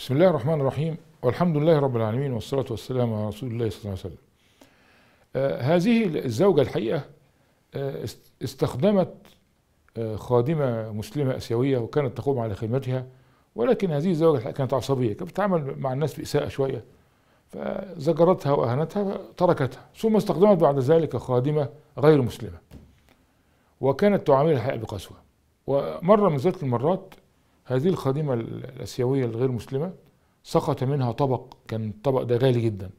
بسم الله الرحمن الرحيم والحمد لله رب العالمين والصلاة والسلام على رسول الله صلى الله عليه وسلم آه، هذه الزوجة الحقيقة آه، استخدمت آه، خادمة مسلمة أسيوية وكانت تقوم على خدمتها ولكن هذه الزوجة الحقيقة كانت عصبية كانت بتتعامل مع الناس بإساءة شوية فزجرتها وأهنتها فتركتها ثم استخدمت بعد ذلك خادمة غير مسلمة وكانت تعاملها الحقيقة بقسوة ومرة من ذات المرات هذه الخادمة الآسيوية الغير مسلمة سقط منها طبق كان الطبق ده غالي جدا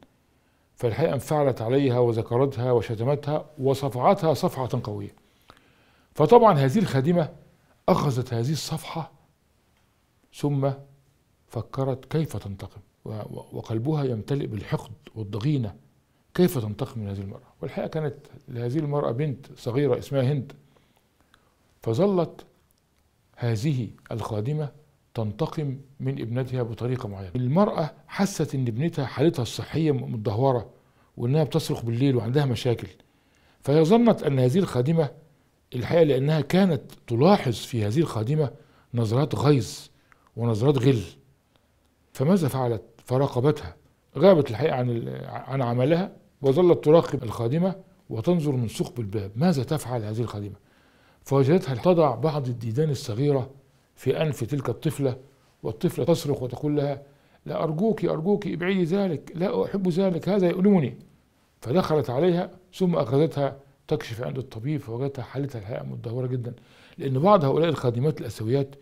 فالحقيقة انفعلت عليها وذكرتها وشتمتها وصفعتها صفعة قوية فطبعا هذه الخادمة أخذت هذه الصفحة ثم فكرت كيف تنتقم وقلبها يمتلئ بالحقد والضغينة كيف تنتقم من هذه المرأة والحقيقة كانت لهذه المرأة بنت صغيرة اسمها هند فظلت هذه الخادمة تنتقم من ابنتها بطريقة معينة المرأة حست ان ابنتها حالتها الصحية متدهورة وانها بتصرخ بالليل وعندها مشاكل فهي ظنت ان هذه الخادمة الحقيقة لانها كانت تلاحظ في هذه الخادمة نظرات غيظ ونظرات غل فماذا فعلت فراقبتها غابت الحقيقة عن, عن عملها وظلت تراقب الخادمة وتنظر من ثقب الباب ماذا تفعل هذه الخادمة فوجدتها تضع بعض الديدان الصغيرة في أنف تلك الطفلة والطفلة تصرخ وتقول لها لا أرجوك أرجوك ابعدي ذلك لا أحب ذلك هذا يؤلمني فدخلت عليها ثم أخذتها تكشف عند الطبيب فوجدتها حالتها الحياة متدهورة جدا لأن بعض هؤلاء الخادمات الأسويات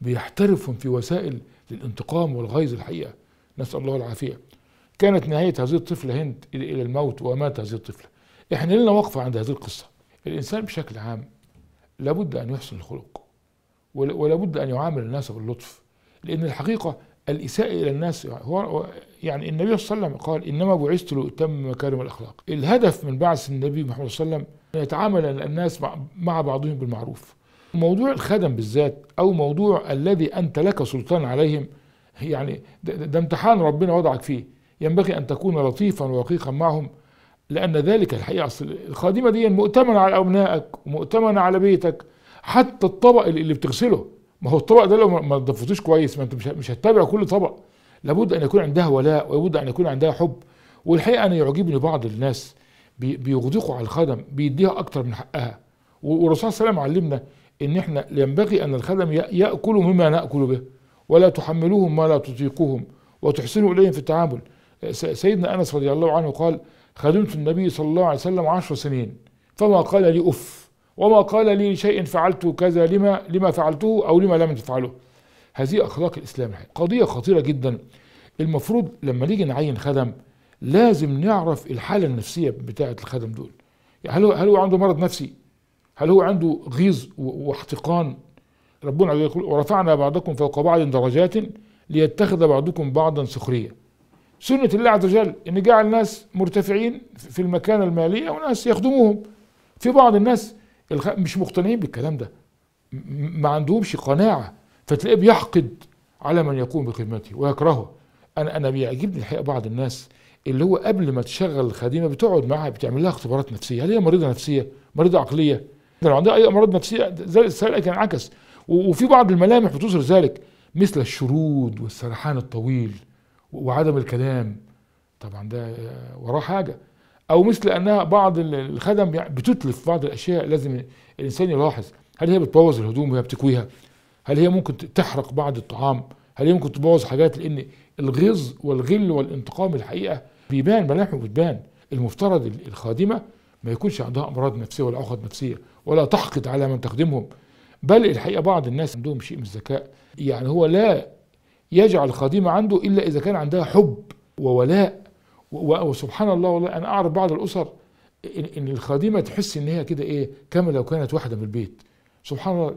بيحترفهم في وسائل للانتقام والغيظ الحقيقة نسأل الله العافية كانت نهاية هذه الطفلة هند إلى الموت ومات هذه الطفلة احنا لنا وقفة عند هذه القصة الإنسان بشكل عام لابد أن يحسن الخلق ولابد أن يعامل الناس باللطف لأن الحقيقة الإساءة إلى الناس هو يعني النبي صلى الله عليه وسلم قال إنما بعثت لأتم مكارم الأخلاق الهدف من بعث النبي محمد صلى الله عليه وسلم أن يتعامل الناس مع بعضهم بالمعروف موضوع الخدم بالذات أو موضوع الذي أنت لك سلطان عليهم يعني ده, ده امتحان ربنا وضعك فيه ينبغي أن تكون لطيفا ورقيقا معهم لأن ذلك الحقيقة الخادمة دي مؤتمنة على أبنائك ومؤتمنة على بيتك حتى الطبق اللي بتغسله ما هو الطبق ده لو ما نضفتوش كويس ما انت مش مش هتتابع كل طبق لابد ان يكون عندها ولاء ولابد ان يكون عندها حب والحقيقه انا يعجبني بعض الناس بيغدقوا على الخدم بيديها اكتر من حقها والرسول صلى الله عليه وسلم علمنا ان احنا ينبغي ان الخدم ياكلوا مما ناكل به ولا تحملوهم ما لا تطيقوهم وتحسنوا اليهم في التعامل سيدنا انس رضي الله عنه قال خدمت النبي صلى الله عليه وسلم عشر سنين فما قال لي أف وما قال لي شيء فعلته كذا لما لما فعلته أو لما لم تفعله هذه أخلاق الإسلام قضية خطيرة جدا المفروض لما نيجي نعين خدم لازم نعرف الحالة النفسية بتاعة الخدم دول هل هو, هل هو عنده مرض نفسي هل هو عنده غيظ واحتقان ربنا يقول ورفعنا بعضكم فوق بعض درجات ليتخذ بعضكم بعضا سخريه سنة الله عز وجل إن جعل ناس مرتفعين في المكانة المالية وناس يخدموهم في بعض الناس مش مقتنعين بالكلام ده ما عندهمش قناعة فتلاقيه بيحقد على من يقوم بخدمته ويكرهه أنا أنا بيعجبني الحقيقة بعض الناس اللي هو قبل ما تشغل الخادمة بتقعد معاها بتعمل لها اختبارات نفسية هل هي مريضة نفسية مريضة عقلية لو عندها أي أمراض نفسية ذلك كان عكس وفي بعض الملامح بتظهر ذلك مثل الشرود والسرحان الطويل وعدم الكلام طبعا ده وراه حاجه او مثل انها بعض الخدم يعني بتتلف بعض الاشياء لازم الانسان يلاحظ هل هي بتبوظ الهدوم وهي بتكويها هل هي ممكن تحرق بعض الطعام هل هي ممكن تبوظ حاجات لان الغيظ والغل والانتقام الحقيقه بيبان ملامحه بتبان المفترض الخادمه ما يكونش عندها امراض نفسيه ولا عقد نفسيه ولا تحقد على من تخدمهم بل الحقيقه بعض الناس عندهم شيء من الذكاء يعني هو لا يجعل خادمة عنده إلا إذا كان عندها حب وولاء وسبحان الله والله أنا أعرف بعض الأسر إن الخادمة تحس إن هي كده إيه كما لو كانت واحدة من البيت سبحان الله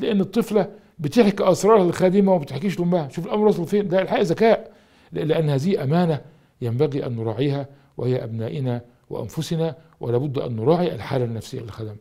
لأن الطفلة بتحكي أسرارها للخادمة وما بتحكيش لأمها شوف الأمر وصل فين ده الحقيقة ذكاء لأن هذه أمانة ينبغي أن نراعيها وهي أبنائنا وأنفسنا ولابد أن نراعي الحالة النفسية للخدم